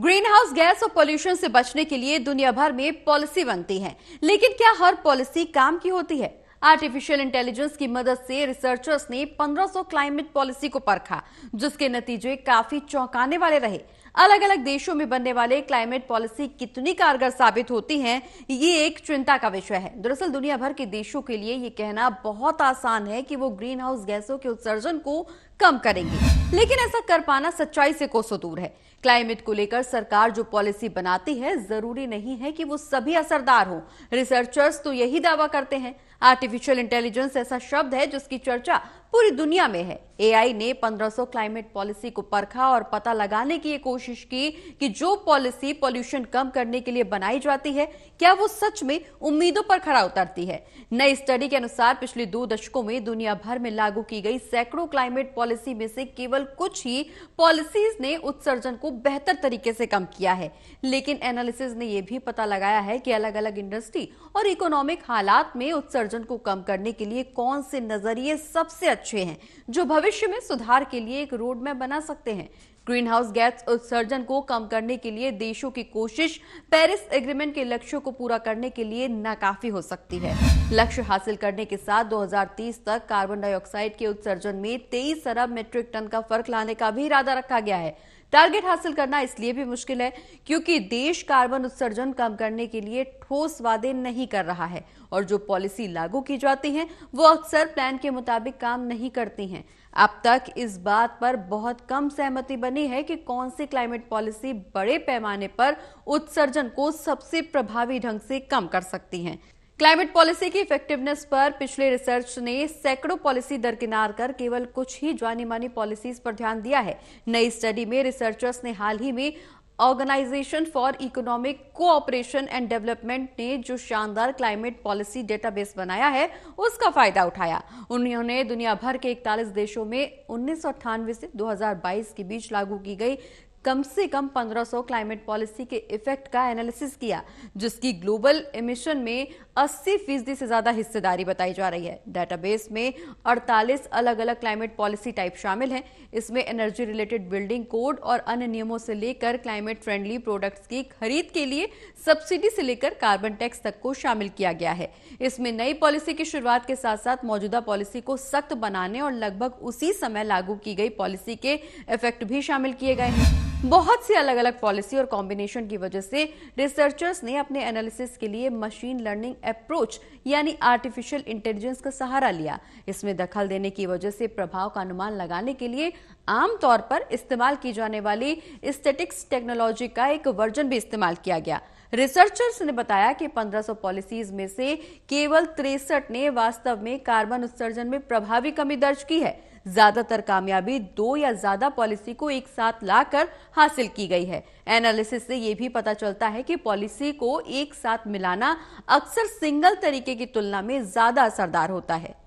green greenhouse gas और pollution से बचने के लिए दुनिया भर में पॉलिसी बनती है लेकिन क्या हर पॉलिसी काम की होती है आर्टिफिशियल इंटेलिजेंस की मदद से रिसर्चर्स ने 1500 क्लाइमेट पॉलिसी को परखा जिसके नतीजे काफी चौंकाने वाले रहे अलग अलग देशों में बनने वाले क्लाइमेट पॉलिसी कितनी कारगर साबित होती हैं ये एक चिंता का विषय है दरअसल दुनिया भर के देशों के लिए ये कहना बहुत आसान है कि वो ग्रीन हाउस गैसों के उत्सर्जन को कम करेंगे लेकिन ऐसा कर पाना सच्चाई से कोसों दूर है क्लाइमेट को लेकर सरकार जो पॉलिसी बनाती है जरूरी नहीं है कि वो सभी असरदार हो रिसर्चर्स तो यही दावा करते हैं आर्टिफिशियल इंटेलिजेंस ऐसा शब्द है जिसकी चर्चा पूरी दुनिया में है एआई ने 1500 क्लाइमेट पॉलिसी को परखा और पता लगाने की कोशिश की कि जो पॉलिसी पॉल्यूशन कम करने के लिए बनाई जाती है क्या वो सच में उम्मीदों पर खड़ा उतरती है नई स्टडी के अनुसार पिछले दो दशकों में दुनिया भर में लागू की गई सैकड़ों क्लाइमेट पॉलिसी में से केवल कुछ ही पॉलिसीज ने उत्सर्जन को बेहतर तरीके से कम किया है लेकिन एनालिसिस ने यह भी पता लगाया है कि अलग अलग इंडस्ट्री और इकोनॉमिक हालात में उत्सर्जन को कम करने के लिए कौन से नजरिए सबसे अच्छे हैं जो भविष्य में सुधार के लिए एक रोडमैप बना सकते हैं ग्रीन हाउस गैस उत्सर्जन को कम करने के लिए देशों की कोशिश पेरिस एग्रीमेंट के लक्ष्यों को पूरा करने के लिए नाकाफी हो सकती है लक्ष्य हासिल करने के साथ 2030 तक कार्बन डाइऑक्साइड के उत्सर्जन में तेईस अरब मेट्रिक टन का फर्क लाने का भी इरादा रखा गया है टारगेट हासिल करना इसलिए भी मुश्किल है क्योंकि देश कार्बन उत्सर्जन कम करने के लिए ठोस वादे नहीं कर रहा है और जो पॉलिसी लागू की जाती है वो अक्सर प्लान के मुताबिक काम नहीं करती हैं अब तक इस बात पर बहुत कम सहमति बनी है कि कौन सी क्लाइमेट पॉलिसी बड़े पैमाने पर उत्सर्जन को सबसे प्रभावी ढंग से कम कर सकती है क्लाइमेट पॉलिसी की इफेक्टिवनेस पर पिछले रिसर्च ने सैकड़ों पॉलिसी दरकिनार कर केवल कुछ ही जानी मानी पॉलिसीज पर ध्यान दिया है नई स्टडी में रिसर्चर्स ने हाल ही में organisation for economic cooperation and development ने जो शानदार क्लाइमेट पॉलिसी डेटाबेस बनाया है उसका फायदा उठाया उन्होंने दुनिया भर के इकतालीस देशों में उन्नीस से 2022 के बीच लागू की गई कम से कम 1500 क्लाइमेट पॉलिसी के इफेक्ट का एनालिसिस किया जिसकी ग्लोबल एमिशन में अस्सी फीसदी से ज़्यादा हिस्सेदारी बताई जा रही है डेटाबेस में 48 अलग अलग क्लाइमेट पॉलिसी टाइप शामिल हैं इसमें एनर्जी रिलेटेड बिल्डिंग कोड और अन्य नियमों से लेकर क्लाइमेट फ्रेंडली प्रोडक्ट्स की खरीद के लिए सब्सिडी से लेकर कार्बन टैक्स तक को शामिल किया गया है इसमें नई पॉलिसी की शुरुआत के साथ साथ मौजूदा पॉलिसी को सख्त बनाने और लगभग उसी समय लागू की गई पॉलिसी के इफेक्ट भी शामिल किए गए हैं बहुत सी अलग अलग पॉलिसी और कॉम्बिनेशन की वजह से रिसर्चर्स ने अपने एनालिसिस के लिए मशीन लर्निंग अप्रोच यानी आर्टिफिशियल इंटेलिजेंस का सहारा लिया इसमें दखल देने की वजह से प्रभाव का अनुमान लगाने के लिए आमतौर पर इस्तेमाल की जाने वाली स्टेटिक्स टेक्नोलॉजी का एक वर्जन भी इस्तेमाल किया गया रिसर्चर्स ने बताया कि 1500 पॉलिसीज में से केवल तिरसठ ने वास्तव में कार्बन उत्सर्जन में प्रभावी कमी दर्ज की है ज्यादातर कामयाबी दो या ज्यादा पॉलिसी को एक साथ लाकर हासिल की गई है एनालिसिस से यह भी पता चलता है कि पॉलिसी को एक साथ मिलाना अक्सर सिंगल तरीके की तुलना में ज्यादा असरदार होता है